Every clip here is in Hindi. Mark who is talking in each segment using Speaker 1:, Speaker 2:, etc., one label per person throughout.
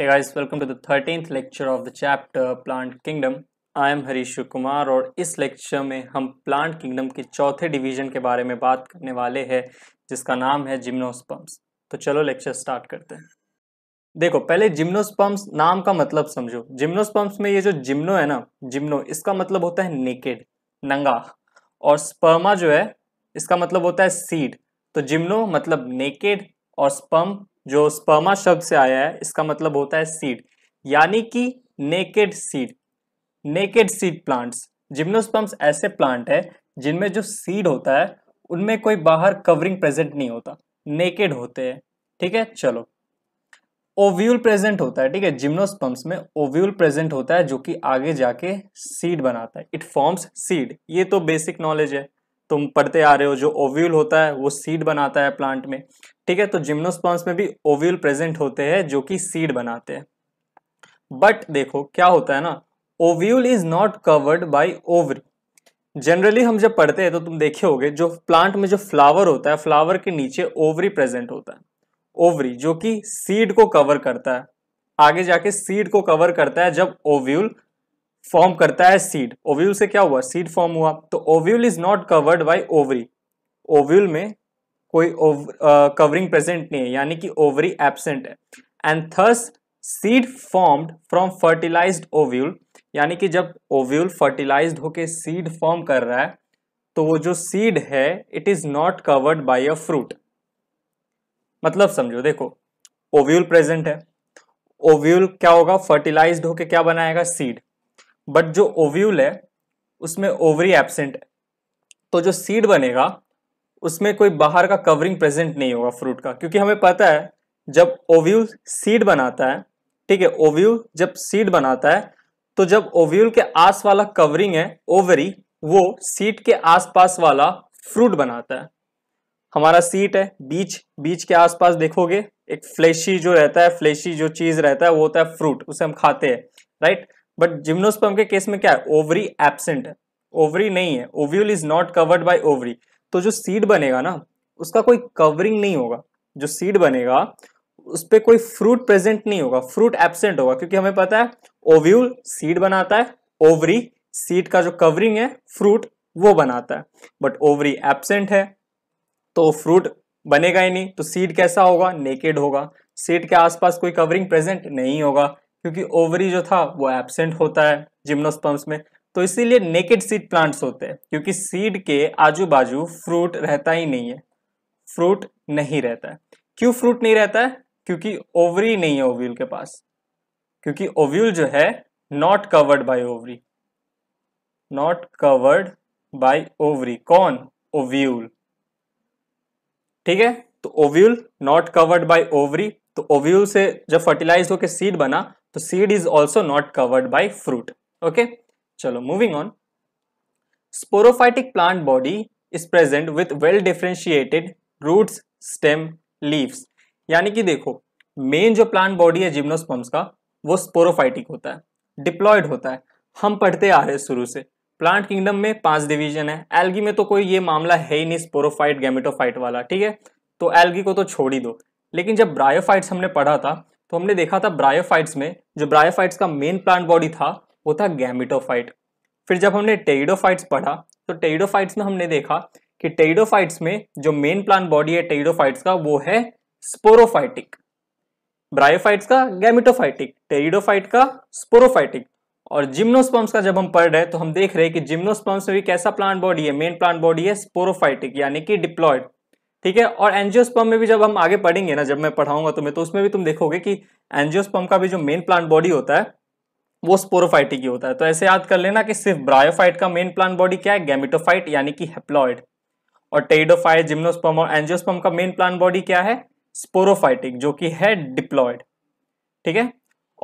Speaker 1: Hey guys, welcome to the 13th lecture of the chapter Plant Kingdom. I am Harish Kumar और इस लेक्चर में हम प्लांट किंगडम के चौथे डिवीजन के बारे में बात करने वाले हैं जिसका नाम है जिम्नोस्पम्स तो चलो लेक्चर स्टार्ट करते हैं देखो पहले जिम्नोस्पम्स नाम का मतलब समझो जिम्नोस्पम्स में ये जो जिम्नो है ना जिम्नो इसका मतलब होता है नेकेड नंगा और स्पर्मा जो है इसका मतलब होता है सीड तो जिम्नो मतलब नेकेड और स्पम जो स्पर्मा शब्द से आया है इसका मतलब होता है सीड यानी कि naked seed naked seed plants gymnosperms ऐसे प्लांट है जिनमें जो सीड होता है उनमें कोई बाहर कवरिंग प्रेजेंट नहीं होता नेकेड होते हैं ठीक है चलो ओव्यूल प्रेजेंट होता है ठीक है जिम्नोस्पम्स में ओव्यूल प्रेजेंट होता है जो कि आगे जाके सीड बनाता है इट फॉर्म्स सीड ये तो बेसिक नॉलेज है तुम पढ़ते आ रहे हो जो ओव्यूल होता है वो सीड बनाता है प्लांट में ठीक है तो जिम्नोस्पॉन्स में भी ओव्यूल प्रेजेंट होते हैं जो कि सीड बनाते हैं बट देखो क्या होता है ना ovule is not covered by ovary generally हम जब पढ़ते हैं तो तुम देखे होगे जो प्लांट में जो फ्लावर होता है फ्लावर के नीचे ओवरी प्रेजेंट होता है ओवरी जो कि सीड को कवर करता है आगे जाके सीड को कवर करता है जब ओव्यूल फॉर्म करता है सीड ओव्यूल से क्या हुआ सीड फॉर्म हुआ तो ovule is not covered by ovary ovule में कोई कवरिंग प्रेजेंट नहीं है यानी कि ओवरी एबसेंट है and thus seed formed from fertilize ovule यानी कि जब ओव्यूल फर्टिलाइज होके सीड फॉर्म कर रहा है तो वो जो सीड है it is not covered by a fruit मतलब समझो देखो ओव्यूल प्रेजेंट है ओव्यूल क्या होगा फर्टिलाइज होके क्या बनाएगा सीड बट जो ओव्यूल है उसमें ओवरी एबसेंट है तो जो सीड बनेगा उसमें कोई बाहर का कवरिंग प्रेजेंट नहीं होगा फ्रूट का क्योंकि हमें पता है जब ओव्यूल सीड बनाता है ठीक है ओव्यूल जब सीड बनाता है तो जब ओव्यूल के आस वाला कवरिंग है ओवरी वो सीट के आसपास वाला फ्रूट बनाता है हमारा सीट है बीच बीच के आसपास देखोगे एक फ्लेशी जो रहता है फ्लेशी जो चीज रहता है वो होता है फ्रूट उसे हम खाते हैं राइट बट जिम्नोस्पर्म के केस में क्या है ओवरी एबसेंट है ओवरी नहीं है ovule is not covered by ovary तो जो सीड बनेगा ना उसका कोई कवरिंग नहीं होगा जो सीड बनेगा उस पर कोई फ्रूट प्रेजेंट नहीं होगा फ्रूट एबसेंट होगा क्योंकि हमें पता है ओव्यूल सीड बनाता है ओवरी सीड का जो कवरिंग है फ्रूट वो बनाता है बट ओवरी एबसेंट है तो फ्रूट बनेगा ही नहीं तो सीड कैसा होगा नेकेड होगा सीड के आसपास कोई कवरिंग प्रेजेंट नहीं होगा क्योंकि ओवरी जो था वो एबसेंट होता है जिम्नोस्पर्म्स में तो इसीलिए नेकेड सीड प्लांट्स होते हैं क्योंकि सीड के आजू बाजू फ्रूट रहता ही नहीं है फ्रूट नहीं रहता है क्यों फ्रूट नहीं रहता है क्योंकि ओवरी नहीं है ओव्यूल के पास क्योंकि ओव्यूल जो है not covered by ovary not covered by ovary कौन ओव्यूल ठीक है तो ovule not covered by ovary तो ओव्यूल से जब फर्टिलाइज होकर सीड बना तो seed is also not covered by fruit okay चलो moving on sporophytic plant body is present with well differentiated root stem leaves यानी कि देखो मेन जो प्लांट बॉडी है जिम्नोस्पम्स का वो स्पोरोफाइटिक होता है डिप्लॉयड होता है हम पढ़ते आ रहे हैं शुरू से प्लांट किंगडम में पांच डिवीजन है एल्गी में तो कोई ये मामला है ही नहीं स्पोरोफाइट गैमेटोफाइट वाला ठीक है तो एल्गी को तो छोड़ ही दो लेकिन जब ब्रायोफाइट्स हमने पढ़ा था तो हमने देखा था ब्रायोफाइट्स में जो ब्रायोफाइट्स का मेन प्लांट बॉडी था वो था गैमिटोफाइट फिर जब हमने टेरिडोफाइट्स पढ़ा तो टेरिडोफाइट्स में हमने देखा कि टेरिडोफाइट्स में जो मेन प्लांट बॉडी है टेरिडोफाइट्स का वो है स्पोरोफाइटिक ब्रायोफाइट्स का गैमिटोफाइटिक टेरिडोफाइट का स्पोरोफाइटिक और जिम्नोस्पम्स का जब हम पढ़ रहे हैं तो हम देख रहे हैं कि जिम्नोस्पम्स में भी कैसा प्लांट बॉडी है मेन प्लांट बॉडी है स्पोरोफाइटिक यानी कि डिप्लॉयड ठीक है और एनजियोस्पम में भी जब हम आगे पढ़ेंगे ना जब मैं पढ़ाऊंगा तुम्हें तो उसमें भी तुम देखोगे कि एनजियोस्पम का भी जो मेन प्लांट बॉडी होता है वो स्पोरोफाइटिक ही होता है तो ऐसे याद कर लेना कि सिर्फ ब्रायोफाइट का मेन प्लांट बॉडी क्या है गैमिटोफाइट यानी कि हेप्लॉइड और टेडोफाइट जिम्नोस्पम और एनजियोस्पम का मेन प्लांट बॉडी क्या है स्पोरोफाइटिक जो कि है डिप्लॉयड ठीक है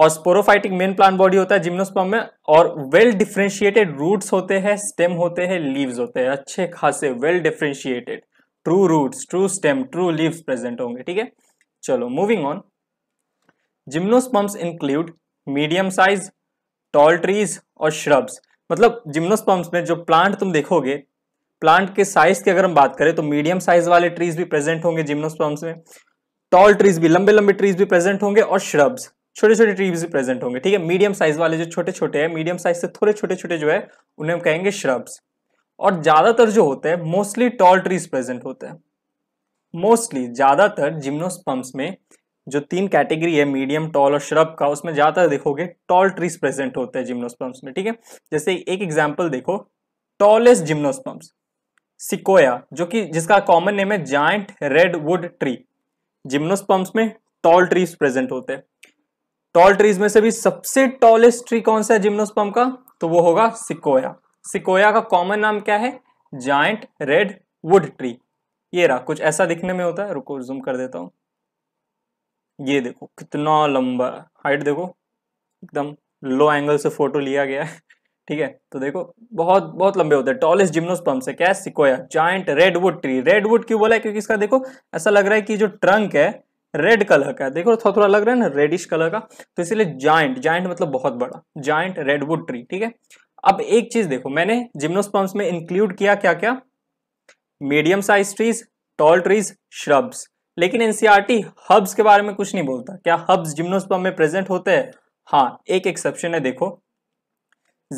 Speaker 1: और स्पोरोफाइटिक मेन प्लांट बॉडी होता है जिम्नोस्पम में और वेल डिफ्रेंशिएटेड रूट्स होते हैं स्टेम होते हैं लीव्स होते हैं अच्छे खासे well differentiated true roots true stem true leaves present होंगे ठीक है चलो moving on gymnosperms include medium size tall trees और श्रब्स मतलब जिम्नोस्पम्स में जो प्लांट तुम देखोगे प्लांट के साइज की अगर हम बात करें तो मीडियम साइज वाले ट्रीज भी प्रेजेंट होंगे जिम्नोस्पम्स में टॉल ट्रीज भी लंबे लंबे ट्रीज भी प्रेजेंट होंगे और श्रब्स छोटे छोटे ट्रीज भी प्रेजेंट होंगे ठीक है मीडियम साइज वाले जो छोटे छोटे हैं मीडियम साइज से थोड़े छोटे छोटे जो है उन्हें हम कहेंगे श्रब्स और ज़्यादातर जो होते हैं मोस्टली टॉल ट्रीज प्रेजेंट होते हैं मोस्टली ज़्यादातर जिम्नोस्पम्स में जो तीन कैटेगरी है मीडियम टॉल और श्रब का उसमें ज़्यादातर देखोगे टॉल ट्रीज प्रेजेंट होते हैं जिम्नोस्पम्स में ठीक है जैसे एक एग्जाम्पल देखो टॉलेस्ट जिम्नोस्पम्स सिकोया जो कि जिसका कॉमन नेम है giant redwood tree gymnosperms में टॉल ट्रीज प्रेजेंट होते हैं टॉल ट्रीज में से भी सबसे टॉलेस्ट ट्री कौन सा है जिम्नोस्पम का तो वो होगा सिकोया सिकोया का कॉमन नाम क्या है जाइंट रेड वुड ट्री ये रहा कुछ ऐसा दिखने में होता है रुको जूम कर देता हूं ये देखो कितना लंबा हाइट देखो एकदम लो एंगल से फोटो लिया गया है ठीक है तो देखो बहुत बहुत लंबे होते हैं टॉलेस्ट जिम्नोस्पम्स से क्या है sequoia giant redwood tree redwood क्यों बोला है क्योंकि इसका देखो ऐसा लग रहा है कि जो ट्रंक है रेड कलर का देखो थोड़ा थोड़ा लग रहा है ना रेडिश कलर का तो इसीलिए जॉइंट जॉइंट मतलब बहुत बड़ा जॉइंट रेडवुड ट्री ठीक है अब एक चीज देखो मैंने जिम्नोस्पर्म्स में इंक्लूड किया क्या क्या medium size trees tall trees shrubs लेकिन एनसीआरटी हब्स e के बारे में कुछ नहीं बोलता क्या हब्स जिम्नोस्पर्म में प्रेजेंट होते हैं हाँ एक एक्सेप्शन है देखो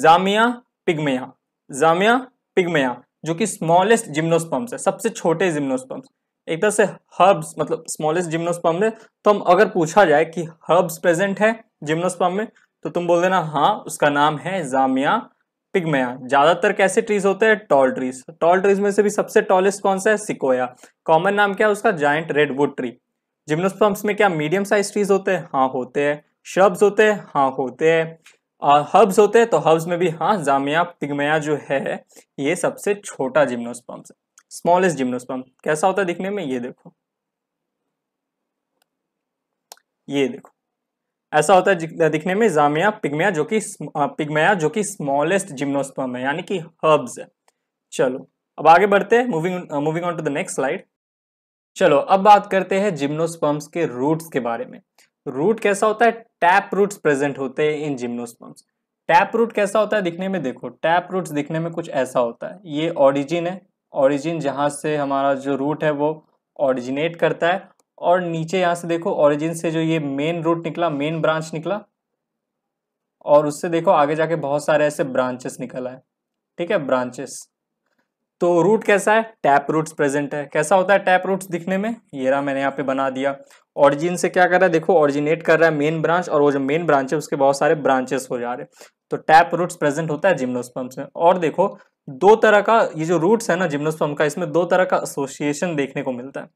Speaker 1: जामिया पिगमेया जामिया पिगमेया जो कि स्मॉलेस्ट जिम्नोस्पम्स है सबसे छोटे जिम्नोस्पम्स एक तरह से हर्ब्स मतलब स्मॉलेस्ट जिम्नोस्पर्म है तो हम अगर पूछा जाए कि हर्ब्स प्रेजेंट है जिम्नोस्पम में तो तुम बोल देना हाँ उसका नाम है जामिया टिगमेया ज्यादातर कैसे ट्रीज होते हैं टॉल ट्रीज टॉल ट्रीज में से भी सबसे टॉलेस्ट कौन सा है सिकोया कॉमन नाम क्या है उसका जाइंट रेडवुड ट्री जिम्नोस्पम्स में क्या मीडियम साइज ट्रीज होते हैं हाँ होते हैं श्रब्स होते हैं हाँ होते हैं हर्ब्स होते हैं तो हर्ब्स में भी हाँ जामिया पिगमया जो है ये सबसे छोटा जिम्नोस्पम्प है स्मॉलेस्ट जिम्नोस्पम्प कैसा होता है दिखने में ये देखो ये देखो ऐसा होता है दिखने में जामिया पिगमिया जो कि पिगमिया जो कि स्मॉलेस्ट जिम्नोस्पर्म है यानी कि हर्ब्स है चलो अब आगे बढ़ते हैं moving moving on to the next slide चलो अब बात करते हैं जिम्नोस्पर्म्स के रूट्स के बारे में रूट कैसा होता है टैप रूट्स प्रेजेंट होते हैं इन जिम्नोस्पर्म्स टैप रूट कैसा होता है दिखने में देखो टैप रूट्स दिखने में कुछ ऐसा होता है ये ऑरिजिन है ऑरिजिन जहाँ से हमारा जो रूट है वो ऑरिजिनेट करता है और नीचे यहाँ से देखो ओरिजिन से जो ये मेन रूट निकला मेन ब्रांच निकला और उससे देखो आगे जाके बहुत सारे ऐसे ब्रांचेस निकला है ठीक है ब्रांचेस तो रूट कैसा है टैप रूट्स प्रेजेंट है कैसा होता है टैप रूट्स दिखने में ये रहा मैंने यहाँ पे बना दिया ऑरिजिन से क्या कर रहा है देखो ऑरिजिनेट कर रहा है मेन ब्रांच और वो जो मेन ब्रांच है उसके बहुत सारे ब्रांचेस हो जा रहे तो टैप रूट्स प्रेजेंट होता है जिम्नोस्पम्प में और देखो दो तरह का ये जो रूट्स है ना जिम्नोस्पम्प का इसमें दो तरह का एसोसिएशन देखने को मिलता है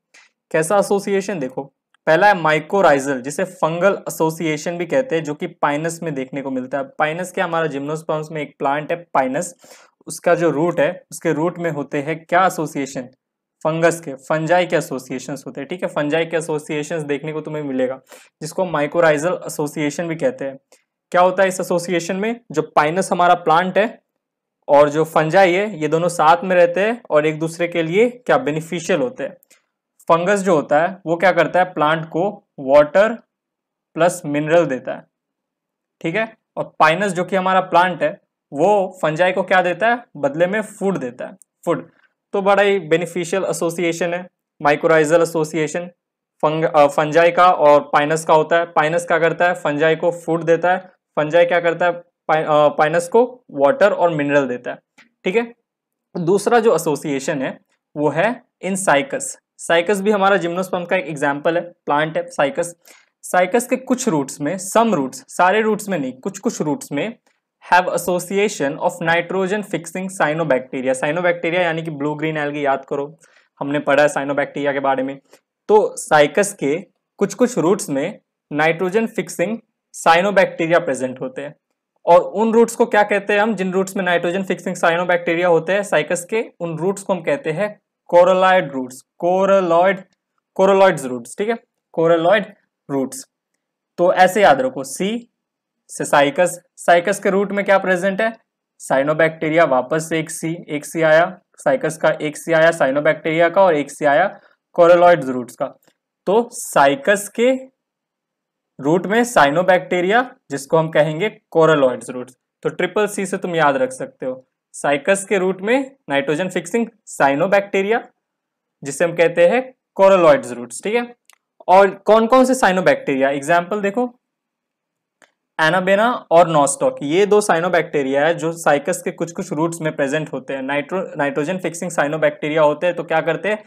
Speaker 1: कैसा एसोसिएशन देखो पहला है माइकोराइजल जिसे फंगल एसोसिएशन भी कहते हैं जो कि पाइनस में देखने को मिलता है पाइनस क्या हमारा जिम्नोस्पर्म्स में एक प्लांट है पाइनस उसका जो रूट है उसके रूट में होते हैं क्या एसोसिएशन फंगस के फंजाई के एसोसिएशन होते हैं ठीक है फंजाई के एसोसिएशन देखने को तुम्हें मिलेगा जिसको माइकोराइजल एसोसिएशन भी कहते हैं क्या होता है इस एसोसिएशन में जो पाइनस हमारा प्लांट है और जो फंजाई है ये दोनों साथ में रहते हैं और एक दूसरे के लिए क्या बेनिफिशियल होते हैं फंगस जो होता है वो क्या करता है प्लांट को वाटर प्लस मिनरल देता है ठीक है और पाइनस जो कि हमारा प्लांट है वो फंजाई को क्या देता है बदले में फूड देता है फूड तो बड़ा ही बेनिफिशियल एसोसिएशन है माइक्रोराइजल एसोसिएशन फंग फंजाई का और पाइनस का होता है पाइनस क्या करता है फंजाई को फूड देता है फंजाई क्या करता है पाइनस को वाटर और मिनरल देता है ठीक है दूसरा जो एसोसिएशन है वो है इनसाइकस साइकस भी हमारा जिम्नोस्पर्म का एक एग्जाम्पल है प्लांट है साइकस साइकस के कुछ रूट्स में सम रूट्स सारे रूट्स में नहीं कुछ कुछ रूट्स में have association of nitrogen fixing cyanobacteria cyanobacteria यानी कि ब्लू ग्रीन एल्गी याद करो हमने पढ़ा है साइनोबैक्टीरिया के बारे में तो साइकस के कुछ कुछ रूट्स में नाइट्रोजन फिक्सिंग साइनोबैक्टीरिया प्रेजेंट होते हैं और उन रूट्स को क्या कहते हैं हम जिन रूट्स में नाइट्रोजन फिक्सिंग साइनोबैक्टीरिया होते हैं साइकस के उन रूट्स को हम कहते हैं coralloid roots coralloid coralloid roots ठीक है कोरोलॉइड रूट्स तो ऐसे याद रखो सी से साइकस साइकस के रूट में क्या प्रेजेंट है साइनोबैक्टीरिया वापस से एक सी एक सी आया साइकस का एक सी आया साइनोबैक्टीरिया का और एक सी आया कोरोलॉइड रूट्स का तो साइकस के रूट में साइनोबैक्टीरिया जिसको हम कहेंगे कोरोलॉइड रूट्स तो ट्रिपल सी से तुम याद रख सकते हो साइकस के रूट में नाइट्रोजन फिक्सिंग साइनोबैक्टीरिया जिसे हम कहते हैं कोरोलॉइड्स रूट्स ठीक है और कौन कौन से साइनोबैक्टीरिया एग्जाम्पल देखो एनाबेना और नॉस्टॉक ये दो साइनोबैक्टीरिया है जो साइकस के कुछ कुछ रूट्स में प्रेजेंट होते हैं नाइट्रो नाइट्रोजन फिक्सिंग साइनोबैक्टीरिया होते हैं तो क्या करते हैं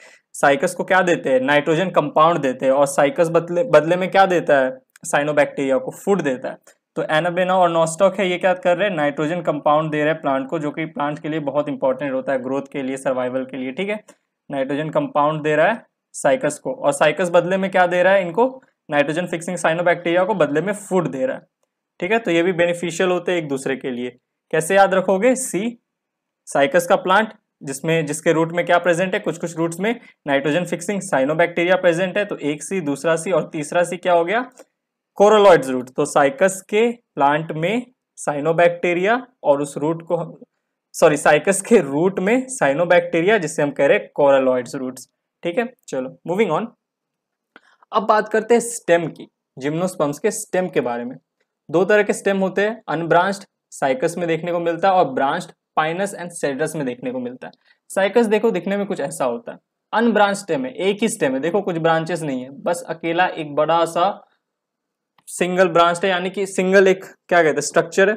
Speaker 1: साइकस को क्या देते हैं नाइट्रोजन कंपाउंड देते हैं और साइकस बदले बदले में क्या देता है साइनोबैक्टीरिया को फूड देता है तो एनाबेना और नॉस्टॉक है ये क्या कर रहे हैं नाइट्रोजन कंपाउंड दे रहे हैं प्लांट को जो कि प्लांट के लिए बहुत इंपॉर्टेंट होता है ग्रोथ के लिए सर्वाइवल के लिए ठीक है नाइट्रोजन कंपाउंड दे रहा है साइकस को और साइकस बदले में क्या दे रहा है इनको नाइट्रोजन फिक्सिंग साइनोबैक्टीरिया को बदले में फूड दे रहा है ठीक है तो ये भी बेनिफिशियल होते हैं एक दूसरे के लिए कैसे याद रखोगे सी साइकस का प्लांट जिसमें जिसके रूट में क्या प्रेजेंट है कुछ कुछ रूट्स में नाइट्रोजन फिक्सिंग साइनोबैक्टीरिया प्रेजेंट है तो एक सी दूसरा सी और तीसरा सी क्या हो गया कोरोलॉइड्स रूट तो साइकस के प्लांट में साइनोबैक्टीरिया और उस रूट को सॉरी साइकस के रूट में साइनोबैक्टीरिया जिसे हम कह रहे हैं कोरोलॉइड्स रूट्स ठीक है चलो मूविंग ऑन अब बात करते हैं स्टेम की जिम्नोस्पम्स के स्टेम के बारे में दो तरह के स्टेम होते हैं अनब्रांच्ड साइकस में देखने को मिलता है और ब्रांच्ड पाइनस एंड सेड्रस में देखने को मिलता है साइकस देखो दिखने में कुछ ऐसा होता है अनब्रांच स्टेम है एक ही स्टेम है देखो कुछ ब्रांचेस नहीं है बस अकेला एक बड़ा सा सिंगल ब्रांच है यानी कि सिंगल एक क्या कहते हैं स्ट्रक्चर है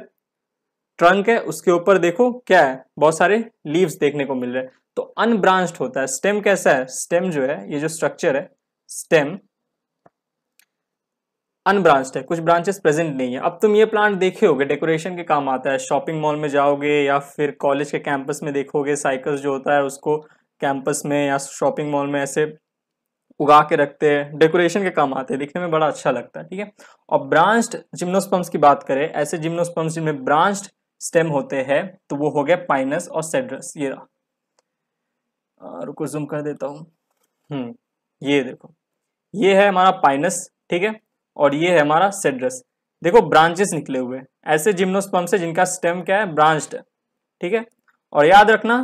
Speaker 1: ट्रंक है उसके ऊपर देखो क्या है बहुत सारे लीव्स देखने को मिल रहे हैं तो अनब्रांच्ड होता है स्टेम कैसा है स्टेम जो है ये जो स्ट्रक्चर है स्टेम अनब्रांच्ड है कुछ ब्रांचेस प्रेजेंट नहीं है अब तुम ये प्लांट देखे होगे डेकोरेशन के काम आता है शॉपिंग मॉल में जाओगे या फिर कॉलेज के कैंपस में देखोगे साइकिल्स जो होता है उसको कैंपस में या शॉपिंग मॉल में ऐसे उगा के रखते हैं डेकोरेशन के काम आते हैं दिखने में बड़ा अच्छा लगता है ठीक है और ब्रांच्ड जिम्नोस्पम्स की बात करें ऐसे जिम्नोस्पम्स जिनमें ब्रांच्ड स्टेम होते हैं तो वो हो गए पाइनस और सेड्रस ये रहा रुको जूम कर देता हूँ हम्म, ये देखो ये है हमारा पाइनस ठीक है और ये है हमारा सेड्रस देखो ब्रांचेस निकले हुए ऐसे जिम्नोस्पम्स है जिनका स्टेम क्या है ब्रांच्ड ठीक है और याद रखना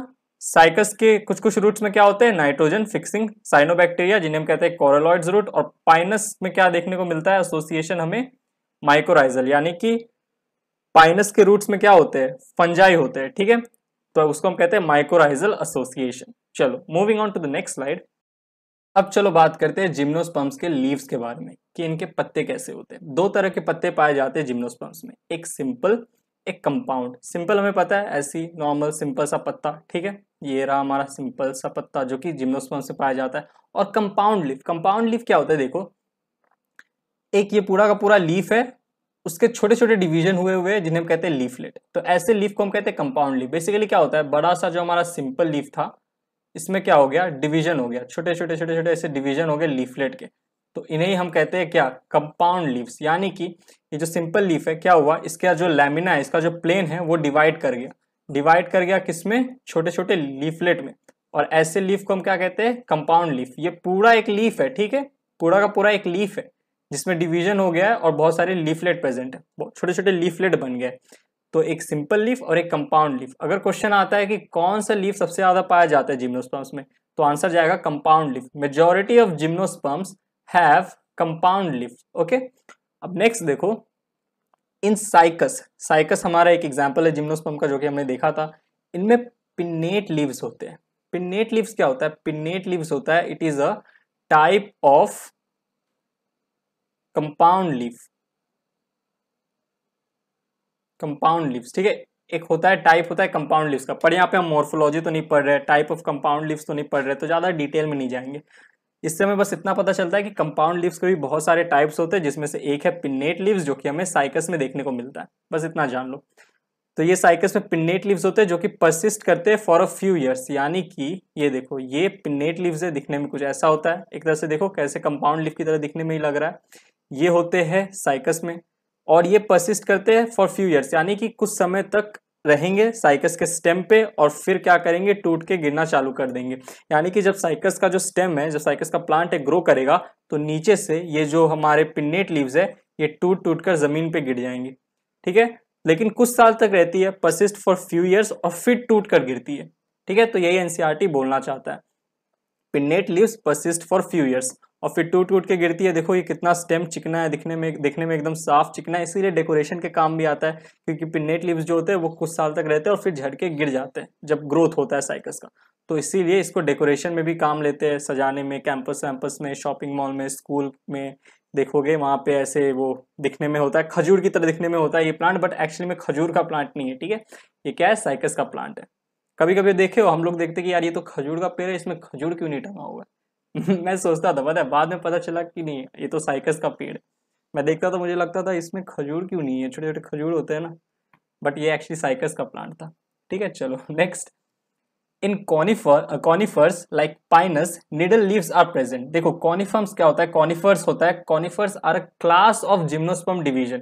Speaker 1: साइकस के कुछ कुछ रूट्स में क्या होते हैं नाइट्रोजन फिक्सिंग साइनोबैक्टीरिया जिन्हें हम कहते हैं कोरोलॉइड्स रूट और पाइनस में क्या देखने को मिलता है एसोसिएशन हमें माइक्रोराइजल यानी कि पाइनस के रूट्स में क्या होते हैं फंजाई होते हैं ठीक है थीके? तो उसको हम कहते हैं माइक्रोराइजल एसोसिएशन चलो moving on to the next slide अब चलो बात करते हैं जिम्नोस्पम्स के लीव्स के बारे में कि इनके पत्ते कैसे होते हैं दो तरह के पत्ते पाए जाते हैं जिम्नोस्पम्स में एक सिंपल एक कंपाउंड सिंपल हमें पता है ऐसी नॉर्मल सिंपल सा पत्ता ठीक है ये रहा हमारा सिंपल सा पत्ता जो कि जिम्नोस्पर्म से पाया जाता है और कंपाउंड लीफ कंपाउंड लीफ क्या होता है देखो एक ये पूरा का पूरा लीफ है उसके छोटे छोटे डिवीजन हुए हुए हैं जिन्हें हम कहते हैं लीफलेट तो ऐसे लीफ को हम कहते हैं कंपाउंड लीफ बेसिकली क्या होता है बड़ा सा जो हमारा सिंपल लीफ था इसमें क्या हो गया डिवीजन हो गया छोटे छोटे छोटे छोटे ऐसे डिवीजन हो गए लीफलेट के तो इन्हें हम कहते हैं क्या कंपाउंड लीव्स यानी कि ये जो सिंपल लीफ है क्या हुआ इसका जो लेमिना है इसका जो प्लेन है वो डिवाइड कर गया डिवाइड कर गया किसमें छोटे छोटे लीफलेट में और ऐसे लीफ को हम क्या कहते हैं कंपाउंड लीफ ये पूरा एक लीफ है ठीक है पूरा का पूरा एक लीफ है जिसमें डिवीजन हो गया है और बहुत सारे लीफलेट प्रेजेंट है छोटे छोटे लीफलेट बन गए तो एक सिंपल लीफ और एक कंपाउंड लीफ अगर क्वेश्चन आता है कि कौन सा लीफ सबसे ज़्यादा पाया जाता है जिम्नोस्पम्स में तो आंसर जाएगा compound leaf majority of gymnosperms have compound leaf okay अब नेक्स्ट देखो इन साइकस साइकस हमारा एक एग्जाम्पल है जिम्नोस्पम का जो कि हमने देखा था इनमें पिनेट लीव्स होते हैं पिनेट लीव्स क्या होता है पिनेट लीव्स होता है it is a type of compound leave compound leaves ठीक है एक होता है टाइप होता है कंपाउंड लीव्स का पर यहाँ पे हम मोर्फोलॉजी तो नहीं पढ़ रहे टाइप ऑफ कंपाउंड लीव्स तो नहीं पढ़ रहे तो ज़्यादा डिटेल में नहीं जाएंगे इससे हमें बस इतना पता चलता है कि कंपाउंड लीव्स के भी बहुत सारे टाइप्स होते हैं जिसमें से एक है पिन्नेट लीव्स जो कि हमें साइकस में देखने को मिलता है बस इतना जान लो तो ये साइकस में पिन्नेट लीव्स होते हैं जो कि परसिस्ट करते हैं फॉर अ फ्यू ईयर्स यानी कि ये देखो ये पिन्नेट लीव्स है दिखने में कुछ ऐसा होता है एक तरह से देखो कैसे कंपाउंड लीव की तरह दिखने में ही लग रहा है ये होते हैं साइकस में और ये परसिस्ट करते हैं फॉर फ्यू ईयर्स यानी कि कुछ समय तक रहेंगे साइकस के स्टेम पे और फिर क्या करेंगे टूट के गिरना चालू कर देंगे यानी कि जब साइकस का जो स्टेम है जब साइकस का प्लांट है ग्रो करेगा तो नीचे से ये जो हमारे पिन्नेट लीव्स है ये टूट टूट कर ज़मीन पे गिर जाएंगे ठीक है लेकिन कुछ साल तक रहती है परसिस्ट फॉर फ्यू ईयर्स और फिर टूट कर गिरती है ठीक है तो यही एनसीईआरटी e बोलना चाहता है pinnate leaves persist for few years और फिर टूट टूट के गिरती है देखो ये कितना स्टेम चिकना है दिखने में देखने में एकदम साफ चिकना है इसीलिए डेकोरेशन के काम भी आता है क्योंकि पिनेट लिप्स जो होते हैं वो कुछ साल तक रहते हैं और फिर झटके गिर जाते हैं जब ग्रोथ होता है साइकस का तो इसीलिए इसको डेकोरेशन में भी काम लेते हैं सजाने में कैंपस वैम्पस में शॉपिंग मॉल में स्कूल में देखोगे वहाँ पे ऐसे वो दिखने में होता है खजूर की तरह दिखने में होता है ये प्लांट बट एक्चुअली में खजूर का प्लांट नहीं है ठीक है ये क्या है साइकस का प्लांट है कभी कभी देखे हो हम लोग देखते कि यार ये तो खजूर का पेड़ है इसमें खजूर क्यों नहीं टंगा हुआ है मैं सोचता था पता है बाद में पता चला कि नहीं ये तो साइकस का पेड़ है मैं देखता तो मुझे लगता था इसमें खजूर क्यों नहीं है छोटे छोटे खजूर होते हैं ना बट ये एक्चुअली साइकस का प्लांट था ठीक है चलो next in conifer conifers like Pinus needle leaves are present देखो कॉनिफर्म्स क्या होता है कॉनिफर्स होता है conifers are a class of gymnosperm division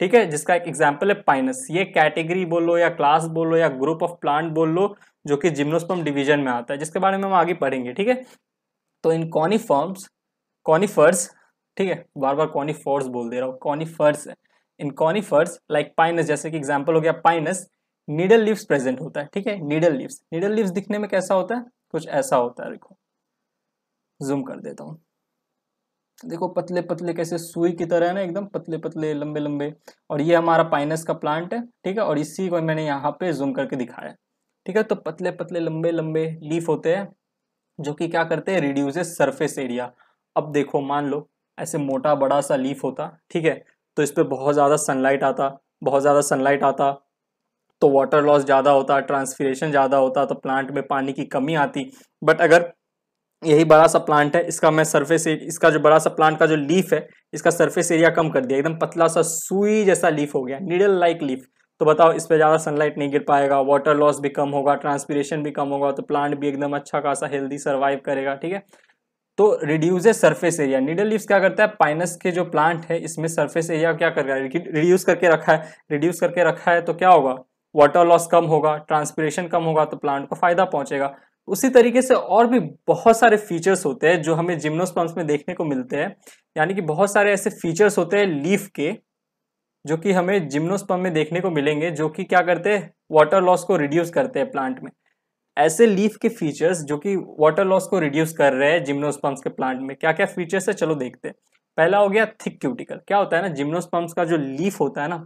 Speaker 1: ठीक है जिसका एक एग्जाम्पल है पाइनस ये कैटेगरी बोलो या क्लास बोलो या ग्रुप ऑफ प्लांट बोल लो जो कि जिम्नोस्पम डिवीजन में आता है जिसके बारे में हम आगे पढ़ेंगे ठीक है तो इन कॉनिफॉर्म्स कॉनिफर्स ठीक है बार बार कॉनिफोर्स बोल दे रहा हूँ conifers in conifers like Pinus जैसे कि एग्जाम्पल हो गया पाइनस नीडल लिप्स प्रेजेंट होता है ठीक है नीडल लिप्स नीडल लिप्स दिखने में कैसा होता है कुछ ऐसा होता है देखो जूम कर देता हूँ देखो पतले पतले कैसे सुई की तरह है ना एकदम पतले पतले लंबे लंबे और ये हमारा पाइनस का प्लांट है ठीक है और इसी को मैंने यहाँ पे जूम करके दिखाया ठीक है तो पतले पतले लंबे लंबे लीफ होते हैं जो कि क्या करते हैं रिड्यूसेस सरफेस एरिया अब देखो मान लो ऐसे मोटा बड़ा सा लीफ होता ठीक है तो इस पर बहुत ज़्यादा सनलाइट आता बहुत ज़्यादा सनलाइट आता तो वाटर लॉस ज़्यादा होता ट्रांसफिरेशन ज़्यादा होता तो प्लांट में पानी की कमी आती बट अगर यही बड़ा सा प्लांट है इसका मैं सरफेस इसका जो बड़ा सा प्लांट का जो लीफ है इसका सरफेस एरिया कम कर दिया एकदम पतला सा सुई जैसा लीफ हो गया नीडल लाइक लीफ तो बताओ इस पर ज़्यादा सनलाइट नहीं गिर पाएगा वाटर लॉस भी कम होगा ट्रांसपीरेशन भी कम होगा तो प्लांट भी एकदम अच्छा खासा हेल्दी सर्वाइव करेगा ठीक है तो a surface area needle leaves क्या करता है पाइनस के जो प्लांट है इसमें सरफेस एरिया क्या कर रहा है रिड्यूस करके रखा है रिड्यूस करके रखा है तो क्या होगा वाटर लॉस कम होगा ट्रांसपीरेशन कम होगा तो प्लांट को फायदा पहुंचेगा उसी तरीके से और भी बहुत सारे फीचर्स होते हैं जो हमें जिम्नोस्पम्स में देखने को मिलते हैं यानी कि बहुत सारे ऐसे फीचर्स होते हैं लीफ के जो कि हमें जिम्नोस्पम में देखने को मिलेंगे जो कि क्या करते हैं वाटर लॉस को रिड्यूस करते हैं प्लांट में ऐसे लीफ के फीचर्स जो कि वाटर लॉस को रिड्यूस कर रहे हैं जिम्नोस्पम्स के प्लांट में क्या क्या फीचर्स है चलो देखते हैं पहला हो गया थिक क्यूटिकल क्या होता है ना जिम्नोस्पम्स का जो लीफ होता है ना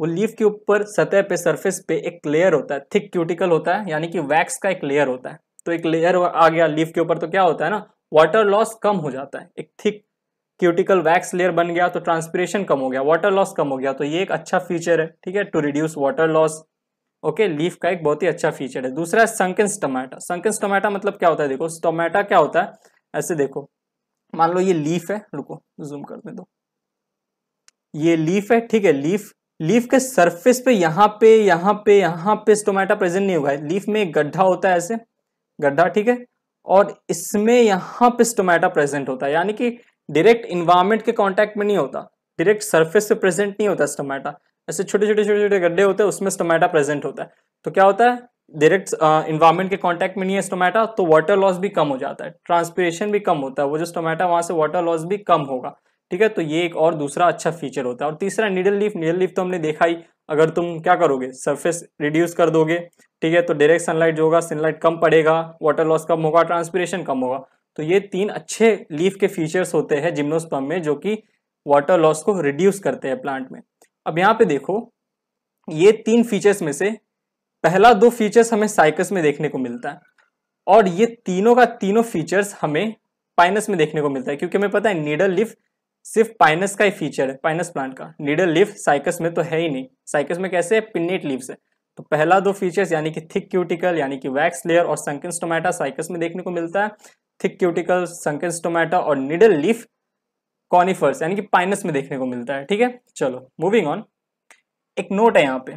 Speaker 1: वो लीफ के ऊपर सतह पे सरफेस पे एक लेयर होता है थिक क्यूटिकल होता है यानी कि वैक्स का एक लेयर होता है तो एक लेयर आ गया लीफ के ऊपर तो क्या होता है ना वाटर लॉस कम हो जाता है एक थिक क्यूटिकल वैक्स लेयर बन गया तो ट्रांसपिरेशन कम हो गया वाटर लॉस कम हो गया तो ये एक अच्छा फीचर है ठीक है to reduce water loss okay leaf का एक बहुत ही अच्छा फीचर है दूसरा है संकिन स्टोमेटा संकिन स्टोमेटा मतलब क्या होता है देखो स्टोमेटा क्या होता है ऐसे देखो मान लो ये लीफ है रुको जूम करने दो ये लीफ है ठीक है लीफ लीफ के सरफेस पे यहाँ पे यहाँ पे यहाँ पे स्टोमेटा प्रेजेंट नहीं होगा लीफ में एक गड्ढा होता है ऐसे गड्ढा ठीक है और इसमें यहाँ पे स्टोमेटा प्रेजेंट होता है यानी कि डायरेक्ट इन्वायरमेंट के कॉन्टेक्ट में नहीं होता डायरेक्ट सर्फेस पे प्रेजेंट नहीं होता स्टोमेटा ऐसे छोटे छोटे छोटे छोटे गड्ढे होते हैं उसमें स्टोमेटा प्रेजेंट होता है तो क्या होता है डायरेक्ट इन्वायरमेंट के कॉन्टेक्ट में नहीं है स्टोमेटा तो वाटर लॉस भी कम हो जाता है ट्रांसपीरेशन भी कम होता है वो जो स्टोमेटा वहाँ से वाटर लॉस भी कम होगा ठीक है तो ये एक और दूसरा अच्छा फीचर होता है और तीसरा नीडल लीफ नीडल लीफ तो हमने देखा ही अगर तुम क्या करोगे सरफेस रिड्यूस कर दोगे ठीक है तो डायरेक्ट सनलाइट जो होगा सनलाइट कम पड़ेगा वाटर लॉस कम होगा ट्रांसपीरेशन कम होगा तो ये तीन अच्छे लीफ के फीचर्स होते हैं जिम्नोस्पम में जो कि वाटर लॉस को रिड्यूस करते हैं प्लांट में अब यहाँ पे देखो ये तीन फीचर्स में से पहला दो फीचर्स हमें साइकस में देखने को मिलता है और ये तीनों का तीनों फीचर्स हमें पाइनस में देखने को मिलता है क्योंकि हमें पता है नीडल लिफ सिर्फ पाइनस का ही फीचर है पाइनस प्लांट का नीडल लिफ साइकस में तो है ही नहीं साइकस में कैसे है पिनेट लीव्स है तो पहला दो फीचर्स यानी कि थिक क्यूटिकल यानी कि वैक्स लेयर और संकिन स्टोमेटा साइकस में देखने को मिलता है थिक क्यूटिकल संकेत टोमेटा और निडल लीफ कॉनिफर्स यानी कि पाइनस में देखने को मिलता है ठीक है चलो मूविंग ऑन एक नोट है यहाँ पे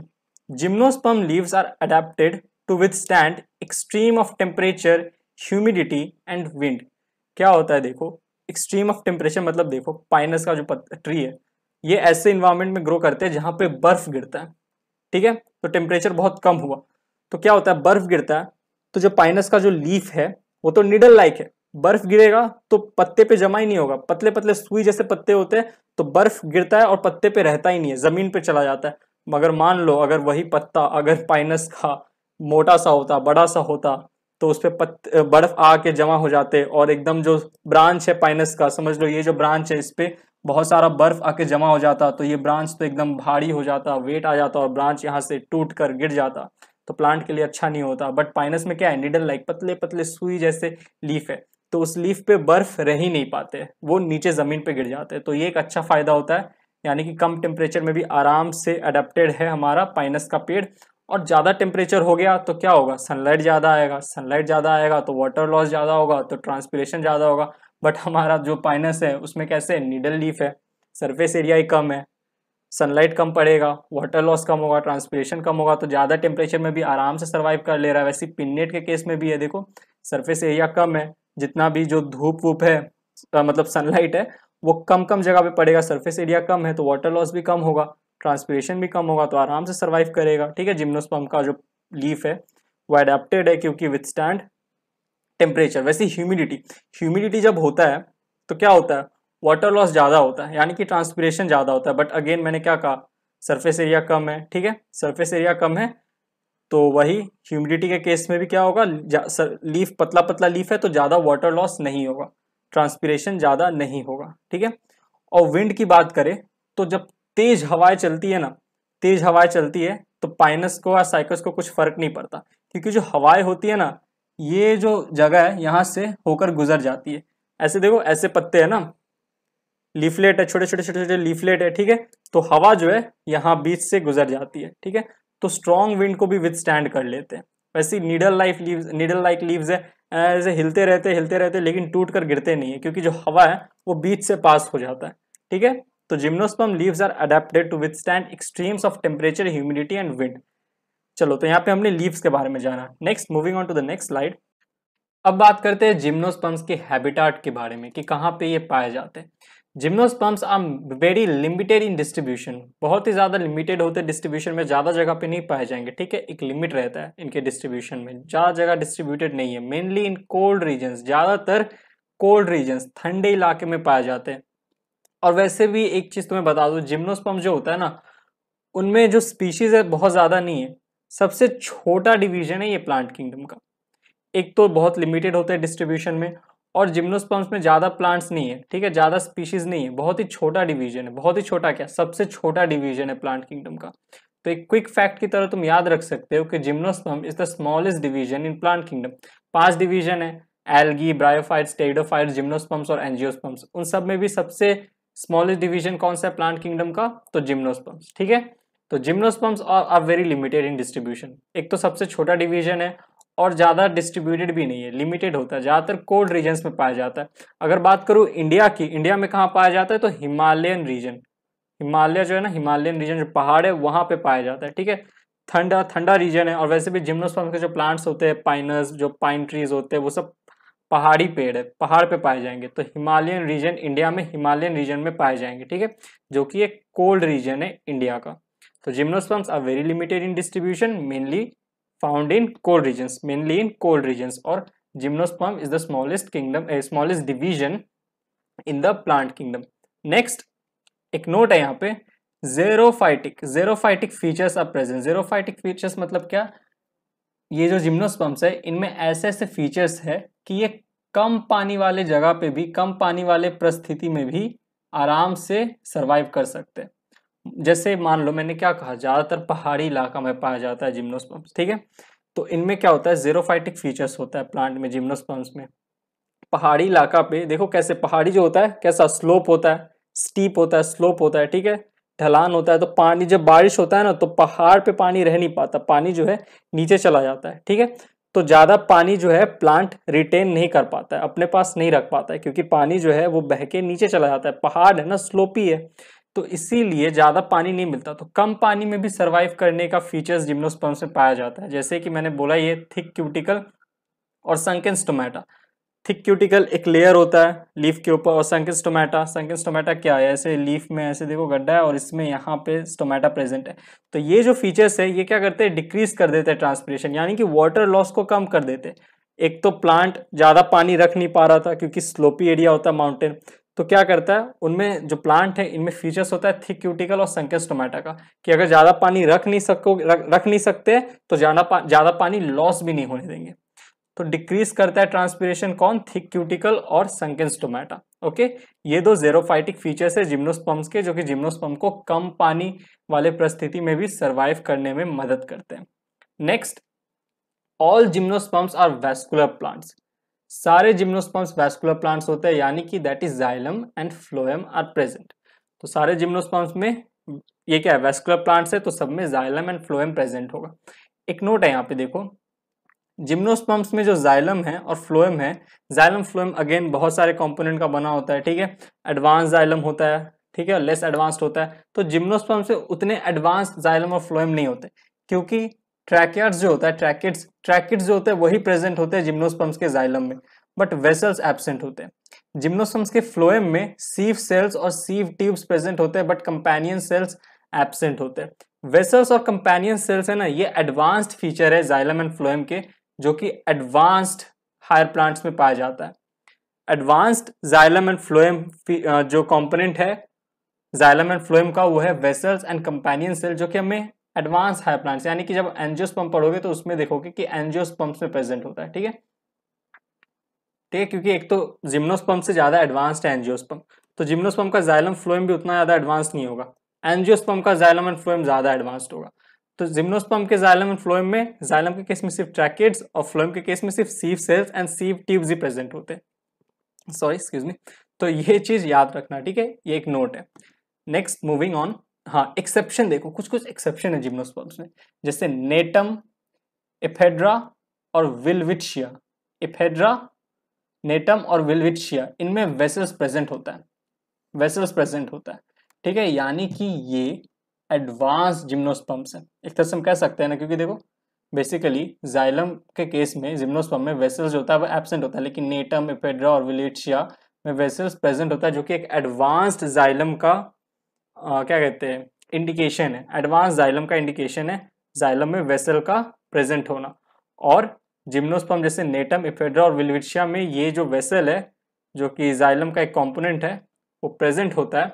Speaker 1: gymnosperm leaves are adapted to withstand extreme of temperature humidity and wind क्या होता है देखो एक्सट्रीम ऑफ टेम्परेचर मतलब देखो पाइनस का जो ट्री है ये ऐसे इन्वायरमेंट में ग्रो करते हैं जहाँ पे बर्फ गिरता है ठीक है तो टेम्परेचर बहुत कम हुआ तो क्या होता है बर्फ गिरता है तो जो पाइनस का जो लीफ है वो तो निडल लाइक है बर्फ गिरेगा तो पत्ते पे जमा ही नहीं होगा पतले पतले सुई जैसे पत्ते होते हैं तो बर्फ गिरता है और पत्ते पे रहता ही नहीं है जमीन पे चला जाता है मगर मान लो अगर वही पत्ता अगर पाइनस का मोटा सा होता बड़ा सा होता तो उस पर बर्फ आके जमा हो जाते और एकदम जो ब्रांच है पाइनस का समझ लो ये जो ब्रांच है इस पर बहुत सारा बर्फ आके जमा हो जाता तो ये ब्रांच तो एकदम भारी हो जाता वेट आ जाता और ब्रांच यहाँ से टूट कर गिर जाता तो प्लांट के लिए अच्छा नहीं होता बट पाइनस में क्या है निडल लाइक पतले पतले सुई जैसे लीफ है तो उस लीफ पे बर्फ रह ही नहीं पाते वो नीचे ज़मीन पे गिर जाते हैं तो ये एक अच्छा फ़ायदा होता है यानी कि कम टेम्परेचर में भी आराम से अडेप्टेड है हमारा पाइनस का पेड़ और ज़्यादा टेम्परेचर हो गया तो क्या होगा सनलाइट ज़्यादा आएगा सनलाइट ज़्यादा आएगा तो वाटर लॉस ज़्यादा होगा तो ट्रांसपीरेशन ज़्यादा होगा बट हमारा जो पाइनस है उसमें कैसे निडल लीफ है सरफेस एरिया ही कम है सनलाइट कम पड़ेगा वाटर लॉस कम होगा ट्रांसपिरेशन कम होगा तो ज़्यादा टेम्परेचर में भी आराम से सर्वाइव कर ले रहा है वैसे पिननेट के केस में भी है देखो सरफेस एरिया कम है जितना भी जो धूप वूप है आ, मतलब सनलाइट है वो कम कम जगह पे पड़ेगा सरफेस एरिया कम है तो वाटर लॉस भी कम होगा ट्रांसपिरेशन भी कम होगा तो आराम से सर्वाइव करेगा ठीक है जिम्नोस्पम का जो लीफ है वो अडेप्टेड है क्योंकि विथ स्टैंड टेम्परेचर वैसे ह्यूमिडिटी ह्यूमिडिटी जब होता है तो क्या होता है वाटर लॉस ज़्यादा होता है यानी कि ट्रांसपरेशन ज़्यादा होता है बट अगेन मैंने क्या कहा सरफेस एरिया कम है ठीक है सरफेस एरिया कम है तो वही ह्यूमिडिटी के केस में भी क्या होगा लीफ पतला पतला लीफ है तो ज़्यादा वाटर लॉस नहीं होगा ट्रांसपरेशन ज़्यादा नहीं होगा ठीक है और विंड की बात करें तो जब तेज हवाएं चलती है ना तेज हवाएं चलती है तो पाइनस को या साइकस को कुछ फर्क नहीं पड़ता क्योंकि जो हवाएं होती है ना ये जो जगह है यहाँ से होकर गुजर जाती है ऐसे देखो ऐसे पत्ते हैं ना लीफलेट है छोटे छोटे छोटे छोटे लीफलेट है ठीक है तो हवा जो है यहाँ बीच से गुजर जाती है ठीक है तो स्ट्रॉन्ग विंड को भी विद स्टैंड कर लेते हैं वैसे needle life leaves needle like leaves है ऐसे हिलते रहते हिलते रहते लेकिन टूट कर गिरते नहीं है क्योंकि जो हवा है वो बीच से पास हो जाता है ठीक है तो gymnosperm leaves are adapted to stand extremes of temperature humidity and wind चलो तो यहाँ पे हमने लीव्स के बारे में जाना next moving on to the next slide अब बात करते हैं जिम्नोस्पम्स के हैबिटाट के बारे में कि कहाँ पे ये पाए जाते हैं gymnosperms are very limited in distribution बहुत ही ज़्यादा लिमिटेड होते हैं डिस्ट्रीब्यूशन में ज़्यादा जगह पे नहीं पाए जाएंगे ठीक है एक लिमिट रहता है इनके डिस्ट्रीब्यूशन में ज़्यादा जगह डिस्ट्रीब्यूटेड नहीं है मेनली इन कोल्ड रीजन्स ज़्यादातर कोल्ड रीजन्स ठंडे इलाके में पाए जाते हैं और वैसे भी एक चीज़ तुम्हें बता दूँ जिम्नोस्पम्प जो होता है ना उनमें जो स्पीशीज़ है बहुत ज़्यादा नहीं है सबसे छोटा डिवीजन है ये प्लांट किंगडम का एक तो बहुत लिमिटेड होता है डिस्ट्रीब्यूशन में और जिम्नोस्पर्म्स में ज़्यादा प्लांट्स नहीं है ठीक है ज़्यादा स्पीशीज़ नहीं है बहुत ही छोटा डिवीजन है बहुत ही छोटा क्या सबसे छोटा डिवीजन है प्लांट किंगडम का तो एक क्विक फैक्ट की तरह तुम याद रख सकते हो कि gymnosperm is the smallest division in plant kingdom पांच डिवीजन है एलगी ब्रायोफाइट स्टेडोफाइट जिम्नोस्पम्स और एनजियोस्पम्स उन सब में भी सबसे स्मॉलेस्ट डिवीजन कौन सा है प्लांट किंगडम का तो जिम्नोस्पम्स ठीक है तो gymnosperms are very limited in distribution एक तो सबसे छोटा डिवीजन है और ज़्यादा डिस्ट्रीब्यूटेड भी नहीं है लिमिटेड होता है ज़्यादातर कोल्ड रीजन्स में पाया जाता है अगर बात करूँ इंडिया की इंडिया में कहाँ पाया जाता है तो हिमालयन रीजन हिमालय जो है ना हिमालयन रीजन जो पहाड़ है वहाँ पे पाया जाता है ठीक है ठंडा ठंडा रीजन है और वैसे भी जिम्नोस्पर्म के जो प्लांट्स होते हैं पाइनस जो पाइन ट्रीज होते हैं वो सब पहाड़ी पेड़ है पहाड़ पे पाए जाएंगे तो हिमालयन रीजन इंडिया में हिमालयन रीजन में पाए जाएंगे ठीक है जो कि एक कोल्ड रीजन है इंडिया का तो gymnosperms are very limited in distribution mainly found in cold regions, mainly in cold regions or gymnosperm is the smallest kingdom, uh, smallest division in the plant kingdom. Next, एक नोट है यहाँ पे xerophytic xerophytic features are present xerophytic features मतलब क्या ये जो जिम्नोस्पम्स है इनमें ऐसे ऐसे फीचर्स है कि ये कम पानी वाले जगह पे भी कम पानी वाले परिस्थिति में भी आराम से सरवाइव कर सकते हैं जैसे मान लो मैंने क्या कहा ज़्यादातर पहाड़ी इलाका में पाया जाता है जिम्नोस्पम्स ठीक है तो इनमें क्या होता है जेरोफाइटिक फीचर्स होता है प्लांट में जिम्नोस्पम्स में पहाड़ी इलाका पे देखो कैसे पहाड़ी जो होता है कैसा स्लोप होता है स्टीप होता है स्लोप होता है ठीक है ढलान होता है तो पानी जब बारिश होता है ना तो पहाड़ पे पानी रह नहीं पाता पानी जो है नीचे चला जाता है ठीक है तो ज़्यादा पानी जो है प्लांट रिटेन नहीं कर पाता है अपने पास नहीं रख पाता है क्योंकि पानी जो है वो बहके नीचे चला जाता है पहाड़ है ना स्लोपी है तो इसीलिए ज़्यादा पानी नहीं मिलता तो कम पानी में भी सर्वाइव करने का फीचर्स जिम्नोस्पर्म्स में पाया जाता है जैसे कि मैंने बोला ये थिक क्यूटिकल और संकिन स्टोमेटा थिक क्यूटिकल एक लेयर होता है लीफ के ऊपर और संकिन स्टोमेटा संकिन स्टोमेटा क्या है ऐसे लीफ में ऐसे देखो गड्ढा है और इसमें यहाँ पे स्टोमेटा प्रेजेंट है तो ये जो फीचर्स है ये क्या करते हैं डिक्रीज कर देते हैं ट्रांसपीरेशन यानी कि वाटर लॉस को कम कर देते एक तो प्लांट ज़्यादा पानी रख नहीं पा रहा था क्योंकि स्लोपी एरिया होता है माउंटेन तो क्या करता है उनमें जो प्लांट है इनमें फीचर्स होता है थिक क्यूटिकल और संकेस टोमेटा का कि अगर ज़्यादा पानी रख नहीं सको रख, रख नहीं सकते तो ज़्यादा पा, ज़्यादा पानी लॉस भी नहीं होने देंगे तो डिक्रीज करता है ट्रांसपीरेशन कौन थिक क्यूटिकल और संकेस टोमेटा ओके ये दो जेरोफाइटिक फीचर्स है जिम्नोस्पम्स के जो कि जिम्नोस्पम को कम पानी वाले परिस्थिति में भी सर्वाइव करने में मदद करते हैं next all gymnosperms are vascular plants सारे जिम्नोस्पम्स वैस्कुलर प्लांट्स होते हैं यानी कि that is xylem and phloem are present तो सारे जिम्नोस्पम्स में ये क्या है वैस्कुलर प्लांट्स है तो सब में जाइलम एंड फ्लोएम प्रेजेंट होगा एक नोट है यहाँ पे देखो जिम्नोस्पम्स में जो जाइलम है और फ्लोएम है जाइलम फ्लोएम अगेन बहुत सारे कॉम्पोनेंट का बना होता है ठीक है एडवांस जाइलम होता है ठीक है लेस एडवांस्ड होता है तो जिम्नोस्पम से उतने एडवांस जाइलम और फ्लोएम नहीं होते क्योंकि ट्रैकियार्ड्स जो होता है ट्रैकिड्स ट्रैकिड्स जो होते हैं वही प्रेजेंट होते हैं जिम्नोस्पम्स के जाइलम में बट वेसल्स एबसेंट होते हैं जिम्नोस्पम्स के फ्लोएम में सीव सेल्स और सीव ट्यूब्स प्रेजेंट होते हैं बट कंपेनियन सेल्स एबसेंट होते हैं वेसल्स और कंपेनियन सेल्स है ना ये एडवांस्ड फीचर है जाइलम एंड फ्लोएम के जो कि एडवांस्ड हायर प्लांट्स में पाया जाता है एडवांस्ड जाइलम एंड फ्लोएम जो कॉम्पोनेंट है जाइलम एंड फ्लोएम का वो है वेसल्स एंड कंपेनियन सेल जो कि हमें एडवांस हाई प्लांट्स यानी कि जब एनजियोस पंप पढ़ोगे तो उसमें देखोगे कि एनजियोस पंप में प्रेजेंट होता है ठीक है ठीक है क्योंकि एक तो जिम्नोस पंप से ज़्यादा एडवांस्ड है एनजियोस पंप तो जिम्नोस पंप का जाइलम फ्लोएम भी उतना ज़्यादा एडवांस नहीं होगा एनजियोस पंप का जाइलम एंड फ्लोएम ज़्यादा एडवांस्ड होगा तो जिम्नोस पंप के जाइलम एंड फ्लोएम में जाइलम के केस में सिर्फ ट्रैकेट्स और फ्लोएम के केस में सिर्फ sieve cells and sieve tubes ही प्रेजेंट होते हैं सॉरी एक्सक्यूज मी तो ये चीज़ याद रखना ठीक है ये एक नोट है नेक्स्ट मूविंग ऑन हाँ एक्सेप्शन देखो कुछ कुछ एक्सेप्शन है जिम्नोस्पर्म्स में जैसे नेटम एफेड्रा और विलविटशिया एफेड्रा नेटम और विलविटशिया इनमें वेसल्स प्रेजेंट होता है वेसल्स प्रेजेंट होता है ठीक है यानी कि ये एडवांस जिम्नोस्पम्स हैं एक तरह से हम कह सकते हैं ना क्योंकि देखो बेसिकली जाइलम के केस में जिम्नोस्पम में वेसल्स जो होता है वो एबसेंट होता है लेकिन नेटम एफेड्रा और विलेटशिया में वेसल्स प्रेजेंट होता है जो कि एक एडवांस्ड जाइलम का आ, क्या कहते हैं इंडिकेशन है एडवांस जाइलम का इंडिकेशन है जाइलम में वेसल का प्रेजेंट होना और जिम्नोस्पम जैसे नेटम इफेड्रा और विलविशिया में ये जो वेसल है जो कि जाइलम का एक कंपोनेंट है वो प्रेजेंट होता है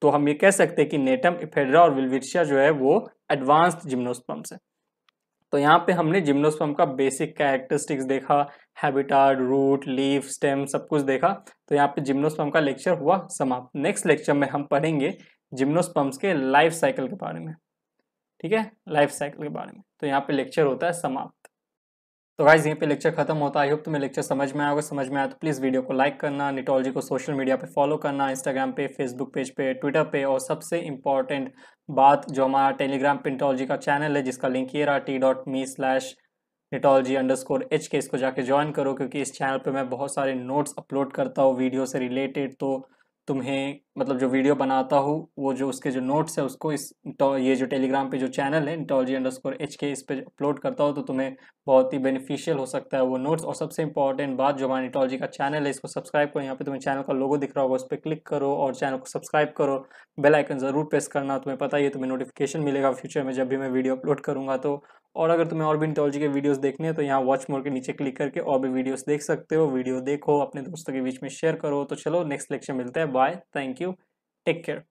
Speaker 1: तो हम ये कह सकते हैं कि नेटम इफेड्रा और विलविशिया जो है वो एडवांस्ड जिम्नोस्पम्स है तो यहाँ पे हमने जिम्नोस्पम का बेसिक कैरेक्टरिस्टिक्स देखा हैबिटाट रूट लीफ स्टेम सब कुछ देखा तो यहाँ पे जिम्नोस्पम का लेक्चर हुआ समाप्त नेक्स्ट लेक्चर में हम पढ़ेंगे जिम्नोस्पम्स के लाइफ साइकिल के बारे में ठीक है लाइफ साइकिल के बारे में तो यहाँ पे लेक्चर होता है समाप्त तो गाइज यहीं पे लेक्चर खत्म होता है आई होप तुम्हें लेक्चर समझ में आया समझ में आया तो प्लीज़ वीडियो को लाइक करना निटोलॉजी को सोशल मीडिया पे फॉलो करना इंस्टाग्राम पे फेसबुक पेज पे ट्विटर पे और सबसे इंपॉर्टेंट बात जो हमारा टेलीग्राम पिंटोलॉजी का चैनल है जिसका लिंक ये रहा टी डॉट मी स्लैश निटोलॉजी अंडर स्कोर एच के इसको जाके ज्वाइन करो क्योंकि इस चैनल पर मैं बहुत सारे नोट्स अपलोड करता हूँ वीडियो से रिलेटेड तो तुम्हें मतलब जो वीडियो बनाता हूँ वो जो उसके जो नोट्स है उसको इस तो ये जो टेलीग्राम पे जो चैनल है इंटोलॉजी अंडर स्कोर एच के इस पर अपलोड करता हो तो तुम्हें बहुत ही बेनिफिशियल हो सकता है वो नोट्स और सबसे इंपॉर्टेंट बात जो हमारे इंटोलॉजी का चैनल है इसको सब्सक्राइब करो यहाँ पे तुम्हें चैनल का लोगो दिख रहा होगा उस पर क्लिक करो और चैनल को सब्सक्राइब करो बेल आइकन ज़रूर प्रेस करना तुम्हें पता ही है तुम्हें नोटिफिकेशन मिलेगा फ्यूचर में जब भी मैं वीडियो अपलोड करूँगा तो और अगर तुम्हें और भी इंटोलॉजी के वीडियोज़ देखने हैं तो यहाँ वॉच मोर के नीचे क्लिक करके और भी वीडियोस देख सकते हो वीडियो देखो अपने दोस्तों के बीच में शेयर करो तो चलो नेक्स्ट लेक्चर मिलते हैं Bye. Thank you. Take care.